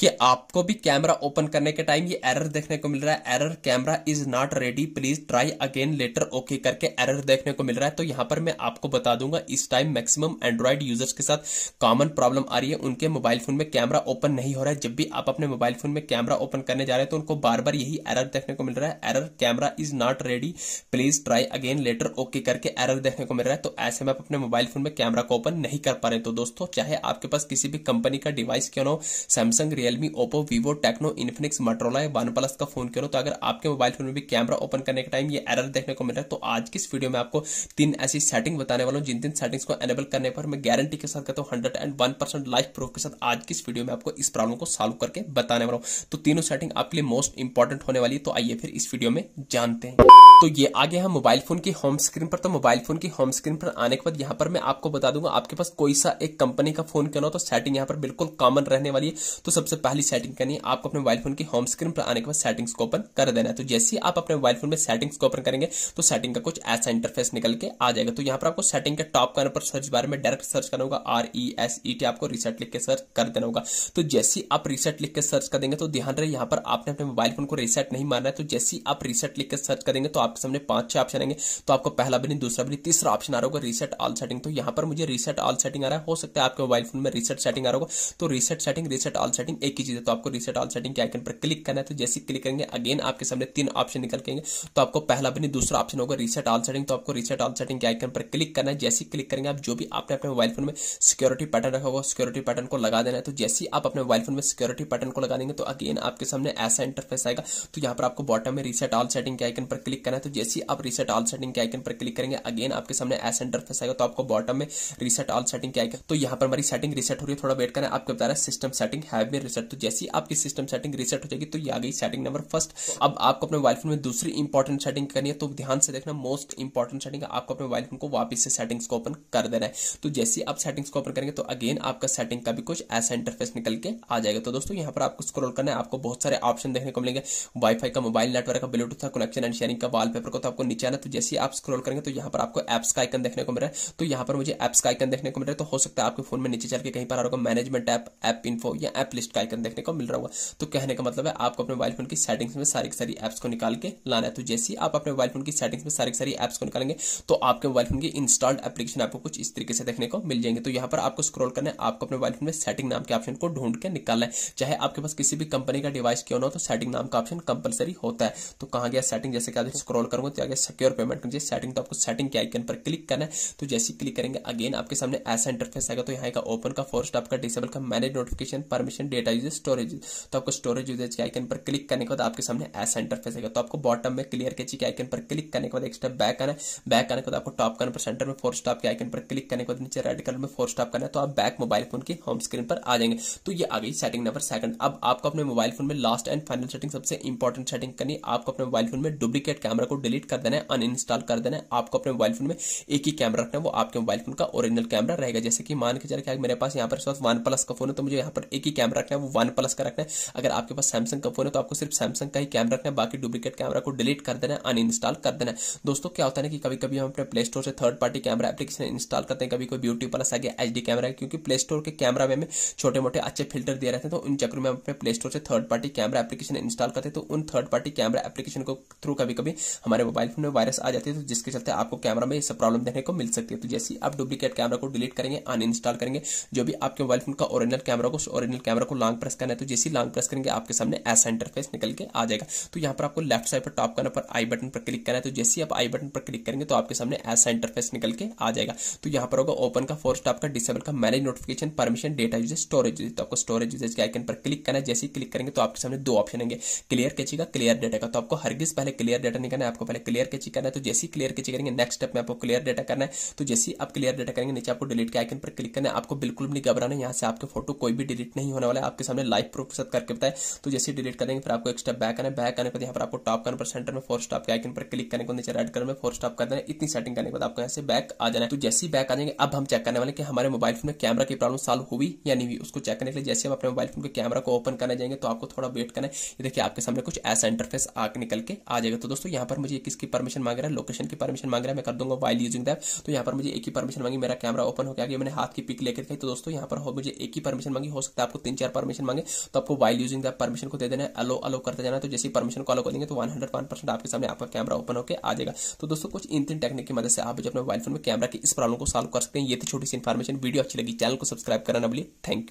कि आपको भी कैमरा ओपन करने के टाइम ये एरर देखने को मिल रहा है error camera is not ready please try again later okay करके एरर देखने को मिल रहा है तो यहां पर मैं आपको बता दूंगा इस टाइम मैक्सिमम एंड्रॉइड यूजर्स के साथ कॉमन प्रॉब्लम आ रही है उनके मोबाइल फोन में कैमरा ओपन नहीं हो रहा है जब भी आप अपने मोबाइल फोन में कैमरा ओपन करने जा रहे हैं तो उनको बार बार यही एरर देखने को मिल रहा है error camera is not ready please try again later okay करके एरर देखने को मिल रहा है तो ऐसे में आप अपने मोबाइल फोन में कैमरा को ओपन नहीं कर पा रहे तो दोस्तों चाहे आपके पास किसी भी कंपनी का डिवाइस क्यों ना हो Samsung Realme Oppo Vivo Tecno Infinix Motorola या वन प्लस का फोन करो तो अगर आपके मोबाइल फोन में भी कैमरा ओपन करने के टाइम ये एरर देखने को मिल रहा है तो आज की इस वीडियो में आपको तीन ऐसी सेटिंग बताने वाला हूँ जिन तीन सेटिंग्स को एनेबल करने पर मैं गारंटी के साथ कहता हूँ hundred and one percent life proof के साथ आज की इस वीडियो में आपको इस प्रॉब्लम को सॉल्व करके बताने वाला हूँ तो तीनों सेटिंग आपके लिए मोस्ट इंपॉर्टेंट होने वाली है तो आइए फिर इस वीडियो में जानते हैं तो ये आ गया है मोबाइल फोन की होम स्क्रीन पर तो मोबाइल फोन की होम स्क्रीन पर आने के बाद यहाँ पर मैं आपको बता दूंगा आपके पास कोई सा एक कंपनी का फोन करना हो तो सेटिंग यहाँ पर बिल्कुल कॉमन रहने वाली है तो सबसे पहली सेटिंग करनी है आपको अपने मोबाइल फोन की होम स्क्रीन पर आने के बाद सेटिंग्स को ओपन कर देना है तो जैसे ही आप अपने मोबाइल फोन में सेटिंग्स को ओपन करेंगे तो सेटिंग का कुछ ऐसा इंटरफेस निकल के आ जाएगा तो यहाँ पर आपको सेटिंग के टॉप कॉर्नर पर सर्च बारे में डायरेक्ट सर्च करना होगा R E S E T आपको रिसेट लिख के सर्च कर देना होगा तो जैसे ही आप रिसेट लिख के सर्च कर देंगे तो ध्यान रहे यहाँ पर आपने अपने मोबाइल फोन को रिसेट नहीं मारना है तो जैसे ही आप रिसेट लिख के सर्च करेंगे तो आपके सामने पांच छह ऑप्शन आएंगे तो आपको पहला भी नहीं दूसरा भी नहीं तीसरा ऑप्शन आ रहा होगा रिसेट ऑल सेटिंग तो यहाँ पर मुझे रिसेट ऑल सेटिंग आ रहा है हो सकता है आपके मोबाइल फोन में रिसेट सेटिंग आ रहा होगा तो reset setting reset all setting एक ही चीज है तो आपको रिसेट ऑल सेटिंग के आइकन पर क्लिक करना है तो जैसे क्लिक करेंगे अगेन आपके सामने तीन ऑप्शन निकल के तो आपको पहला भी नहीं दूसरा ऑप्शन होगा रिसेट ऑल सेटिंग तो आपको रिसेट ऑल सेटिंग के आइकन पर क्लिक करना है जैसे क्लिक करेंगे आप जो भी आपने अपने मोबाइल फोन में सिक्योरिटी पैटर्न रखा होगा सिक्योरिटी पैटर्न को लगा देना है तो जैसे आप अपने मोबाइल फोन में सिक्योरिटी पैटर्न को लगा देंगे तो अगेन आपके सामने ऐसा इंटरफेस आएगा तो यहाँ पर आपको बॉटम में रिसेट ऑल सेटिंग के आइकन पर क्लिक करना है तो जैसे आप रिसेट ऑल सेटिंग के आइकन पर क्लिक करेंगे अगेन आपके सामने ऐसा इंटरफेस आएगा तो आपको बॉटम में रिसेट ऑल सेटिंग के आइकन तो यहाँ पर हमारी सेटिंग रिसेट हो रही है थोड़ा वेट करना आपको बता रहा है system setting have been reset तो जैसे ही आपकी सिस्टम सेटिंग रीसेट हो जाएगी तो ये आ गई सेटिंग नंबर फर्स्ट अब आपको अपने मोबाइल फोन में दूसरी इंपॉर्टेंट सेटिंग करनी है तो ध्यान से देखना मोस्ट इंपॉर्टेंट सेटिंग आपको अपने मोबाइल फोन को वापस से सेटिंग्स को ओपन कर देना है तो जैसे ही आप सेटिंग्स को ओपन करेंगे तो अगेन आपका सेटिंग का भी कुछ ऐसा इंटरफेस निकल के आ जाएगा तो दोस्तों यहाँ पर आपको स्क्रोल करना है आपको बहुत सारे ऑप्शन देखने को मिलेंगे वाईफाई का मोबाइल नेटवर्क का ब्लूटूथ का कनेक्शन एंड शेयरिंग का वॉलपेपर को तो आपको नीचे आना तो जैसे ही आप स्क्रोल करेंगे तो यहाँ पर आपको एप्स का आइकन देखने को मिल रहा है तो यहाँ पर मुझे एप्स का आइकन देखने को मिल रहा है तो हो सकता है आपके फोन में नीचे चल के कहीं पर आ रहा होगा मैनेजमेंट ऐप ऐप इन्फो या एप लिस्ट का आइकन देखने को मिल रहा होगा तो कहने का मतलब है आपको अपने मोबाइल फोन की सेटिंग्स में सारी की सारी एप्स को निकाल के लाना है तो जैसे ही आप अपने मोबाइल फोन की सेटिंग्स में सारी की सारी एप्स को निकालेंगे तो आपके मोबाइल फोन की इंस्टॉल्ड एप्लीकेशन आपको कुछ इस तरीके से देखने को मिल जाएंगे तो यहाँ पर आपको स्क्रॉल करना है आपको अपने मोबाइल फोन में सेटिंग नाम के ऑप्शन को ढूंढ के निकालना है चाहे आपके पास किसी भी कंपनी का डिवाइस क्यों ना हो तो सेटिंग नाम का ऑप्शन कंपलसरी होता है तो कहा गया सेटिंग जैसे क्या स्क्रॉल करूंगा तो आगे सिक्योर पेमेंट कर सेटिंग तो आपको सेटिंग के आइकन पर क्लिक करना है तो जैसे क्लिक करेंगे अगेन आपके सामने ऐसा इंटरफेस आएगा तो यहाँ का ओपन का फोर्स्ट आपका डिसेबल का manage notification permission data data use storage तो आपको स्टोरेज यूजेज के आइकन पर क्लिक करने के बाद आपके सामने ऐसा इंटरफेस आएगा तो आपको बॉटम में क्लियर के चीज के आइकन पर क्लिक करने के बाद एक स्टेप बैक आना है बैक आने के बाद आपको टॉप करने पर सेंटर में फोर स्टॉप के आइकन पर क्लिक करने के बाद नीचे रेड कलर में फोर स्टॉप करना है तो आप बैक मोबाइल फोन की होम स्क्रीन पर आ जाएंगे तो ये आ गई सेटिंग नंबर सेकंड अब आपको अपने मोबाइल फोन में लास्ट एंड फाइनल सेटिंग सबसे इंपॉर्टेंट सेटिंग करनी आपको अपने मोबाइल फोन में डुप्लीकेट कैमरा को डिलीट कर देना है अनइंस्टॉल कर देना है आपको अपने मोबाइल फोन में एक ही कैमरा रखना है वो आपके मोबाइल फोन का ओरिजिनल कैमरा रहेगा जैसे कि मान के चल मेरे पास यहाँ पर वन प्लस का फोन है तो मुझे यहाँ पर एक ही कैमरा रखना है वो वन प्लस का रखना है अगर आपके पास सैमसंग का फोन है तो आपको सिर्फ सैमसंग का ही कैमरा रखना है बाकी डुप्लीकेट कैमरा को डिलीट कर देना है अनइंस्टॉल कर देना है दोस्तों क्या होता है कि कभी कभी हम अपने प्ले स्टोर से third party camera application install करते हैं कभी कोई ब्यूटी प्लस आ गया एच कैमरा है क्योंकि प्ले स्टोर के कैमरा में छोटे मोटे अच्छे फिल्टर दिए रहते हैं तो उन चक्र में अपने प्ले स्टोर से third party camera application install करते हैं तो उन थर्ड पार्टी कैमरा एप्लीकेशन को थ्रू कभी कभी हमारे मोबाइल फोन में वायरस आ जाती है तो जिसके चलते आपको कैमरा में प्रॉब्लम देखने को मिल सकती है तो जैसे आप डुप्लीकेट कैमरा को डिलीट करेंगे अनइंस्टॉल करेंगे जो भी आपके मोबाइल फोन का ओरिजिनल कैमरा को ओरिजिनल कैमरा को लॉन्ग प्रेस करना है तो जैसे लॉन्ग प्रेस करेंगे आपके सामने ऐसा इंटरफेस निकल के आ जाएगा तो यहाँ पर आपको लेफ्ट साइड पर टॉप करने पर आई बटन पर क्लिक करना है तो जैसे आप आई बटन पर क्लिक करेंगे तो आपके सामने ऐसा इंटरफेस निकल के आ जाएगा तो यहाँ पर होगा ओपन का फोर्स टॉप का डिसेबल का manage notification permission data usage storage usage तो आपको स्टोरेज यूजेज के आइकन पर क्लिक करना है जैसे ही क्लिक करेंगे तो आपके सामने दो ऑप्शन होंगे क्लियर कैची का क्लियर डेटा का तो आपको हरगिज पहले क्लियर डेटा नहीं करना है आपको पहले क्लियर कैची करना है तो जैसे ही क्लियर कैची करेंगे नेक्स्ट स्टेप में आपको क्लियर डेटा करना है तो जैसे ही आप क्लियर डेटा करेंगे नीचे आपको डिलीट के आइकन पर क्लिक करना है आपको बिल्कुल भी नहीं घबराना यहाँ से आपके फोटो कोई भी डिलीट नहीं होने वाला आप आपके सामने लाइव प्रूफ के करके बताए तो जैसे डिलीट करेंगे फिर आपको एक स्टेप बैक आना बैक आने पर यहाँ पर आपको टॉप करने पर सेंटर में फोर स्टॉप के आइकन पर क्लिक करने को नीचे राइट करने में फोर स्टॉप कर देना इतनी सेटिंग करने के बाद आपको यहाँ से बैक आ जाना है तो जैसे ही बैक आ जाएंगे अब हम चेक करने वाले कि हमारे मोबाइल फोन में कैमरा की प्रॉब्लम सॉल्व हुई या नहीं हुई उसको चेक करने के लिए जैसे हम अपने मोबाइल फोन के कैमरा को ओपन करने जाएंगे तो आपको थोड़ा वेट करना है देखिए आपके सामने कुछ ऐसा इंटरफेस आग निकल के आ जाएगा तो दोस्तों यहाँ पर मुझे किसकी परमिशन मांग रहा है लोकेशन की परमिशन मांग रहा है मैं कर दूंगा वाइल यूजिंग दैप तो यहाँ पर मुझे एक ही परमिशन मांगी मेरा कैमरा ओपन हो गया मैंने हाथ की पिक लेकर गई तो दोस्तों यहाँ पर मुझे एक ही परमिशन मांगी हो सकता है आपको तीन चार परमिशन मांगे तो आपको वाइल यूजिंग द परमिशन को दे देना है अलो अलो करते जाना तो जैसे परमिशन को अलो करेंगे तो वन आपके सामने आपका कैमरा ओपन होकर आ जाएगा तो दोस्तों कुछ इन तीन टेक्निक की मदद से आप जो अपने मोबाइल फोन में कैमरा की इस प्रॉब्लम को सॉल्व कर सकते हैं ये थी छोटी सी इन्फॉर्मेशन वीडियो अच्छी लगी चैनल को सब्सक्राइब करना बोलिए थैंक यू